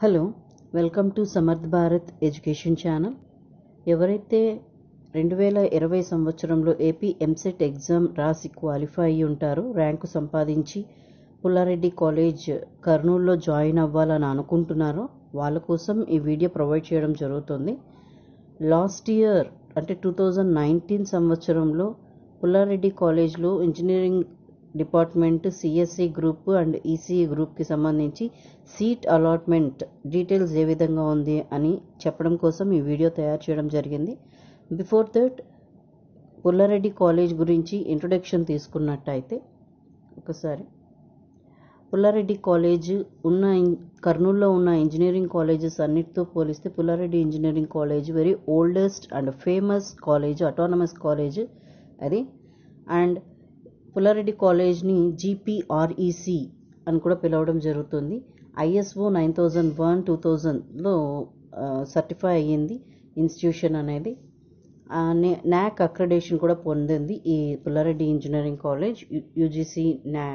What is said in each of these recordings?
hello welcome to Samarth Bharat education channel ఎవరైతే రెండు వేల ఇరవై సంవత్సరంలో ఏపీ ఎంసెట్ ఎగ్జామ్ రాసి క్వాలిఫై అయి ఉంటారో ర్యాంకు సంపాదించి పుల్లారెడ్డి కాలేజ్ కర్నూలులో జాయిన్ అవ్వాలని అనుకుంటున్నారో వాళ్ళ కోసం ఈ వీడియో ప్రొవైడ్ చేయడం జరుగుతుంది లాస్ట్ ఇయర్ అంటే టూ థౌజండ్ నైన్టీన్ సంవత్సరంలో పుల్లారెడ్డి కాలేజ్లో engineering department CSE group and EC గ్రూప్కి సంబంధించి సీట్ అలాట్మెంట్ డీటెయిల్స్ ఏ విధంగా ఉంది అని చెప్పడం కోసం ఈ వీడియో తయారు చేయడం జరిగింది బిఫోర్ దట్ పుల్లారెడ్డి కాలేజ్ గురించి ఇంట్రొడక్షన్ తీసుకున్నట్టయితే ఒకసారి పుల్లారెడ్డి కాలేజ్ ఉన్న కర్నూలులో ఉన్న ఇంజనీరింగ్ కాలేజెస్ అన్నిటితో పోలిస్తే Pullareddy engineering college very oldest and famous college autonomous college అది అండ్ పుల్లారెడ్డి కాలేజ్ని జీపీఆర్ఈసి e అని కూడా పిలవడం జరుగుతుంది ISO nine thousand one two థౌజండ్లో సర్టిఫై అయ్యింది ఇన్స్టిట్యూషన్ అనేది న్యాక్ అక్రెడేషన్ కూడా పొందింది ఈ పుల్లారెడ్డి ఇంజనీరింగ్ కాలేజ్ యూజీసీ న్యా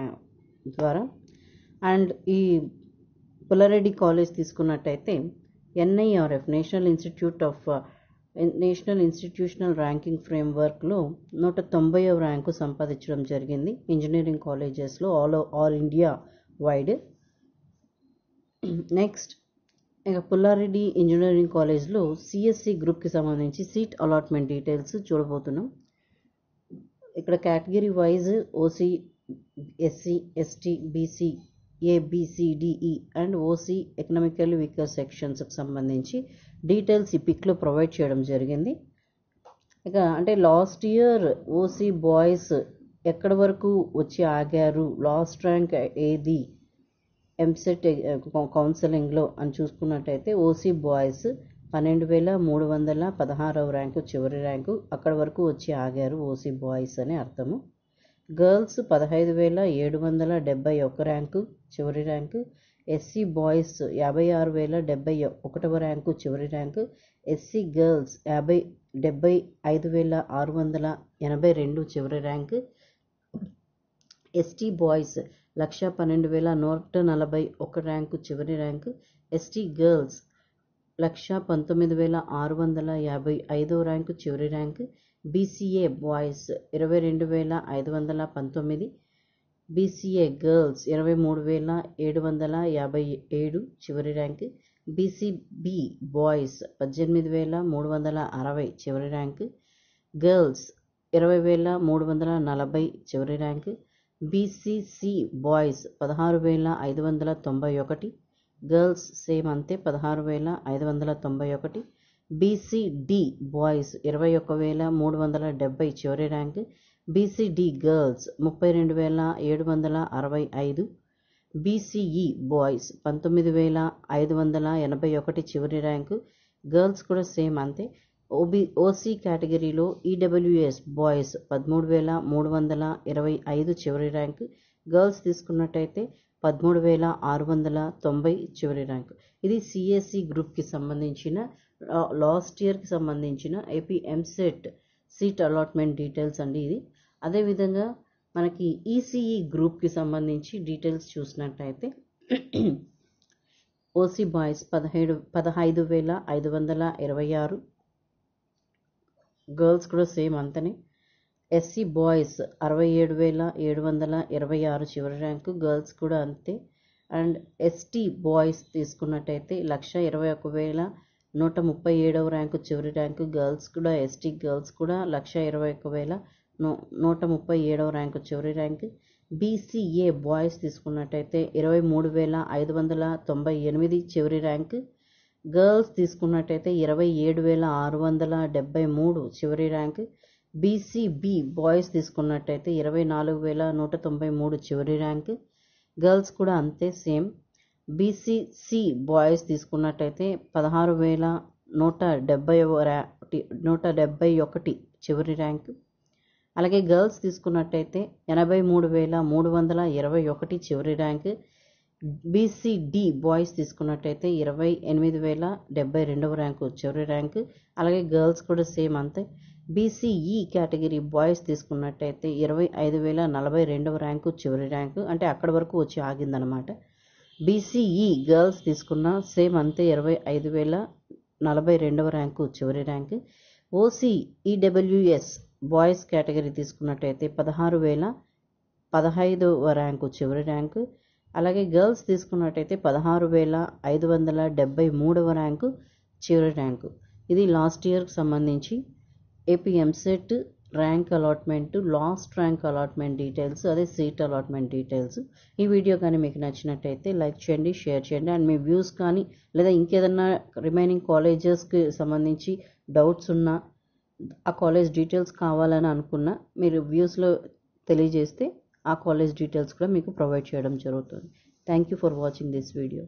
ద్వారా అండ్ ఈ పుల్లారెడ్డి కాలేజ్ తీసుకున్నట్టయితే NIRF national institute of national institutional ranking ఫ్రేమ్వర్క్లో నూట తొంభైవ ర్యాంకు సంపాదించడం జరిగింది ఇంజనీరింగ్ కాలేజెస్లో all all India wide next ఇక పుల్లారెడ్డి ఇంజనీరింగ్ కాలేజ్లో సిఎస్సి గ్రూప్కి సంబంధించి సీట్ అలాట్మెంట్ డీటెయిల్స్ చూడబోతున్నాం ఇక్కడ category wise OC SC ST BC A B C D E and OC economical weaker సెక్షన్స్కి సంబంధించి డీటెయిల్స్ ఈ పిక్లో ప్రొవైడ్ చేయడం జరిగింది ఇక అంటే లాస్ట్ ఇయర్ ఓసీ బాయ్స్ ఎక్కడి వరకు వచ్చి ఆగారు లాస్ట్ ర్యాంక్ ఏది ఎంసెట్ e కౌన్సిలింగ్లో అని చూసుకున్నట్టయితే ఓసీ బాయ్స్ పన్నెండు వేల మూడు వందల పదహారవ ర్యాంకు చివరి ర్యాంకు అక్కడి వరకు వచ్చి ఆగారు ఓసీ బాయ్స్ అని అర్థము గర్ల్స్ పదహైదు వేల ఏడు వందల డెబ్బై ఒక ర్యాంకు చివరి ర్యాంకు ఎస్సీ బాయ్స్ యాభై ఆరు వేల డెబ్బై ఒకటవ ర్యాంకు చివరి ర్యాంకు ఎస్సీ గర్ల్స్ యాభై డెబ్బై ఐదు వేల ఆరు వందల ఎనభై రెండు చివరి ర్యాంకు ఎస్టీ బాయ్స్ లక్ష పన్నెండు వేల నూట నలభై ఒక ర్యాంకు చివరి ర్యాంకు ఎస్టీ గర్ల్స్ లక్ష పంతొమ్మిది వేల ఆరు వందల యాభై ఐదో ర్యాంకు చివరి ర్యాంకు బీసీఏ బాయ్స్ ఇరవై రెండు వేల ఐదు వందల పంతొమ్మిది బీసీఏ గర్ల్స్ ఇరవై మూడు వేల ఏడు వందల యాభై ఏడు చివరి ర్యాంకు బీసీబీ బాయ్స్ పద్దెనిమిది వేల మూడు వందల అరవై చివరి ర్యాంకు గర్ల్స్ ఇరవై వేల మూడు వందల నలభై చివరి ర్యాంకు బీసీసీ బాయ్స్ పదహారు వేల ఐదు వందల తొంభై ఒకటి గర్ల్స్ సేమ్ అంతే పదహారు వేల ఐదు వందల తొంభై ఒకటి బీసీడి బాయ్స్ ఇరవై ఒక్క వేల మూడు వందల డెబ్బై చివరి ర్యాంక్ బీసీడి గర్ల్స్ ముప్పై రెండు వేల ఏడు వందల అరవై ఐదు బీసీఈ బాయ్స్ e పంతొమ్మిది వేల ఐదు వందల ఎనభై ఒకటి చివరి ర్యాంకు గర్ల్స్ కూడా సేమ్ అంతే ఓబీ ఓసీ కేటగిరీలో ఈడబ్ల్యూఎస్ e బాయ్స్ పదమూడు వేల మూడు వందల ఇరవై ఐదు చివరి ర్యాంకు గర్ల్స్ తీసుకున్నట్టయితే పదమూడు వేల ఆరు వందల తొంభై చివరి ర్యాంకు ఇది సిఎస్సి గ్రూప్కి సంబంధించిన లాస్ట్ ఇయర్కి సంబంధించిన AP EAMCET seat allotment details అండి ఇది అదేవిధంగా మనకి ఈసీఈ గ్రూప్కి సంబంధించి డీటెయిల్స్ చూసినట్టయితే ఓసీ బాయ్స్ పదిహేడు పదహైదు వేల ఐదు వందల ఇరవై ఆరు గర్ల్స్ కూడా సేమ్ అంతనే ఎస్సీ బాయ్స్ అరవై ఏడు వేల ఏడు వందల ఇరవై ఆరు చివరి ర్యాంకు గర్ల్స్ కూడా అంతే అండ్ ఎస్టీ బాయ్స్ తీసుకున్నట్టయితే లక్ష ఇరవై ఒక వేల నూట ముప్పై ఏడవ ర్యాంకు చివరి ర్యాంకు గర్ల్స్ కూడా ఎస్టీ గర్ల్స్ కూడా లక్ష ఇరవై ఒక వేల నూ నూట ముప్పై ఏడవ ర్యాంకు చివరి ర్యాంకు బీసీఏ బాయ్స్ తీసుకున్నట్టయితే ఇరవై మూడు వేల ఐదు వందల తొంభై ఎనిమిది చివరి ర్యాంకు గర్ల్స్ తీసుకున్నట్టయితే ఇరవై ఏడు వేల ఆరు వందల డెబ్బై మూడు చివరి ర్యాంకు బీసీబీ బాయ్స్ తీసుకున్నట్టయితే ఇరవై నాలుగు వేల నూట తొంభై మూడు చివరి ర్యాంక్ గర్ల్స్ కూడా అంతే సేమ్ బీసీసీ బాయ్స్ తీసుకున్నట్టయితే పదహారు వేల నూట డెబ్బై ఒకటి నూట డెబ్బై ఒకటి చివరి ర్యాంకు అలాగే గర్ల్స్ తీసుకున్నట్టయితే ఎనభై మూడు వేల మూడు వందల ఇరవై ఒకటి చివరి ర్యాంకు బీసీడి బాయ్స్ తీసుకున్నట్టయితే ఇరవై ఎనిమిది వేల డెబ్బై రెండవ ర్యాంకు చివరి ర్యాంకు అలాగే గర్ల్స్ కూడా సేమ్ అంతే బీసీఈ కేటగిరీ బాయ్స్ తీసుకున్నట్టయితే ఇరవై ఐదు వేల నలభై రెండవ ర్యాంకు చివరి ర్యాంకు అంటే అక్కడి వరకు వచ్చి ఆగిందనమాట బీసీఈ గర్ల్స్ తీసుకున్న సేమ్ అంతే ఇరవై ఐదు వేల నలభై రెండవ ర్యాంకు చివరి ర్యాంకు ఓసీఈడబ్ల్యూఎస్ బాయ్స్ కేటగిరీ తీసుకున్నట్టయితే పదహారు వేల పదహైదవ ర్యాంకు చివరి ర్యాంకు అలాగే గర్ల్స్ తీసుకున్నట్టయితే పదహారు వేల ఐదు వందల డెబ్బై మూడవ ర్యాంకు చివరి ర్యాంకు ఇది లాస్ట్ ఇయర్కి సంబంధించి AP EAMCET rank allotment last rank allotment details అదే సీట్ అలాట్మెంట్ డీటెయిల్స్ ఈ వీడియో కానీ మీకు నచ్చినట్టయితే లైక్ చేయండి షేర్ చేయండి అండ్ మీ వ్యూస్ కానీ లేదా ఇంకేదన్నా రిమైనింగ్ కాలేజెస్కి సంబంధించి డౌట్స్ ఉన్నా ఆ కాలేజ్ డీటెయిల్స్ కావాలని అనుకున్నా మీరు వ్యూస్లో తెలియజేస్తే ఆ కాలేజ్ డీటెయిల్స్ కూడా మీకు ప్రొవైడ్ చేయడం జరుగుతుంది thank you for watching this video